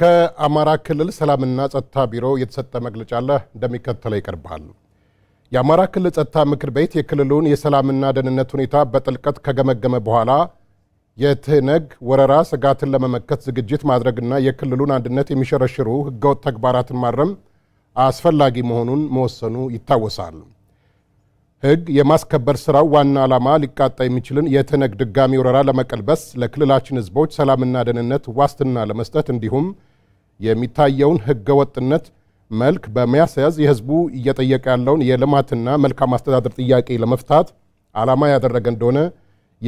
ከአማራ ክልል ሰላምና ጸጥታ ቢሮ የተሰጠ መግለጫ አለ፣ እንደሚከተለው ይቀርባል። የአማራ ክልል ጸጥታ ምክር ቤት የክልሉን የሰላምና ደህንነት ሁኔታ በጥልቀት ከገመገመ በኋላ የትህነግ ወረራ ስጋትን ለመመከት ዝግጅት ማድረግና የክልሉን አንድነት የሚሸረሽሩ ህገወጥ ተግባራትን ማረም አስፈላጊ መሆኑን መወሰኑ ይታወሳል። ህግ የማስከበር ስራው ዋና ዓላማ ሊቃጣ የሚችልን የትህነግ ድጋሚ ወረራ ለመቀልበስ ለክልላችን ህዝቦች ሰላምና ደህንነት ዋስትና ለመስጠት እንዲሁም የሚታየውን ህገወጥነት መልክ በሚያስያዝ የህዝቡ እየጠየቀ ያለውን የልማትና መልካም አስተዳደር ጥያቄ ለመፍታት ዓላማ ያደረገ እንደሆነ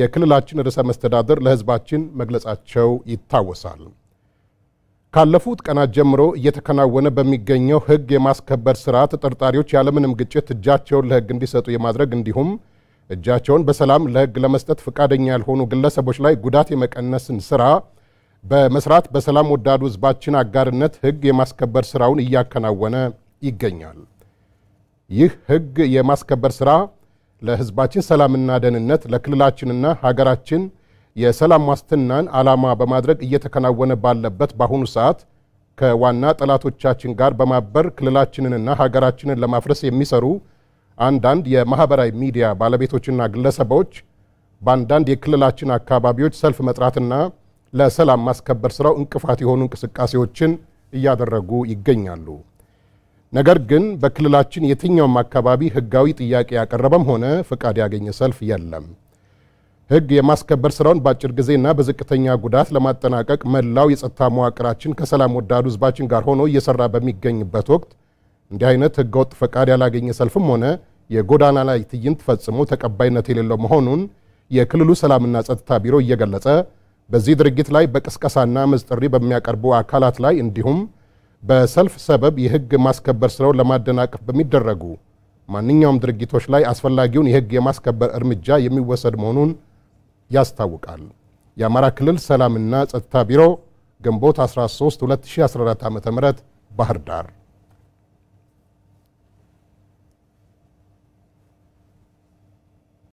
የክልላችን ርዕሰ መስተዳድር ለህዝባችን መግለጻቸው ይታወሳል። ካለፉት ቀናት ጀምሮ እየተከናወነ በሚገኘው ህግ የማስከበር ስራ ተጠርጣሪዎች ያለምንም ግጭት እጃቸውን ለህግ እንዲሰጡ የማድረግ እንዲሁም እጃቸውን በሰላም ለህግ ለመስጠት ፈቃደኛ ያልሆኑ ግለሰቦች ላይ ጉዳት የመቀነስን ስራ በመስራት በሰላም ወዳዱ ህዝባችን አጋርነት ህግ የማስከበር ስራውን እያከናወነ ይገኛል። ይህ ህግ የማስከበር ስራ ለህዝባችን ሰላምና ደህንነት ለክልላችንና ሀገራችን የሰላም ዋስትናን ዓላማ በማድረግ እየተከናወነ ባለበት በአሁኑ ሰዓት ከዋና ጠላቶቻችን ጋር በማበር ክልላችንንና ሀገራችንን ለማፍረስ የሚሰሩ አንዳንድ የማህበራዊ ሚዲያ ባለቤቶችና ግለሰቦች በአንዳንድ የክልላችን አካባቢዎች ሰልፍ መጥራትና ለሰላም ማስከበር ስራው እንቅፋት የሆኑ እንቅስቃሴዎችን እያደረጉ ይገኛሉ። ነገር ግን በክልላችን የትኛውም አካባቢ ህጋዊ ጥያቄ ያቀረበም ሆነ ፍቃድ ያገኘ ሰልፍ የለም። ህግ የማስከበር ስራውን በአጭር ጊዜና በዝቅተኛ ጉዳት ለማጠናቀቅ መላው የጸጥታ መዋቅራችን ከሰላም ወዳዱ ህዝባችን ጋር ሆኖ እየሰራ በሚገኝበት ወቅት እንዲህ አይነት ህገወጥ ፈቃድ ያላገኘ ሰልፍም ሆነ የጎዳና ላይ ትዕይንት ፈጽሞ ተቀባይነት የሌለው መሆኑን የክልሉ ሰላምና ጸጥታ ቢሮ እየገለጸ በዚህ ድርጊት ላይ በቅስቀሳና አመፅ ጥሪ በሚያቀርቡ አካላት ላይ እንዲሁም በሰልፍ ሰበብ የህግ ማስከበር ስራውን ለማደናቀፍ በሚደረጉ ማንኛውም ድርጊቶች ላይ አስፈላጊውን የህግ የማስከበር እርምጃ የሚወሰድ መሆኑን ያስታውቃል። የአማራ ክልል ሰላምና ጸጥታ ቢሮ ግንቦት 13 2014 ዓ ም ባህር ዳር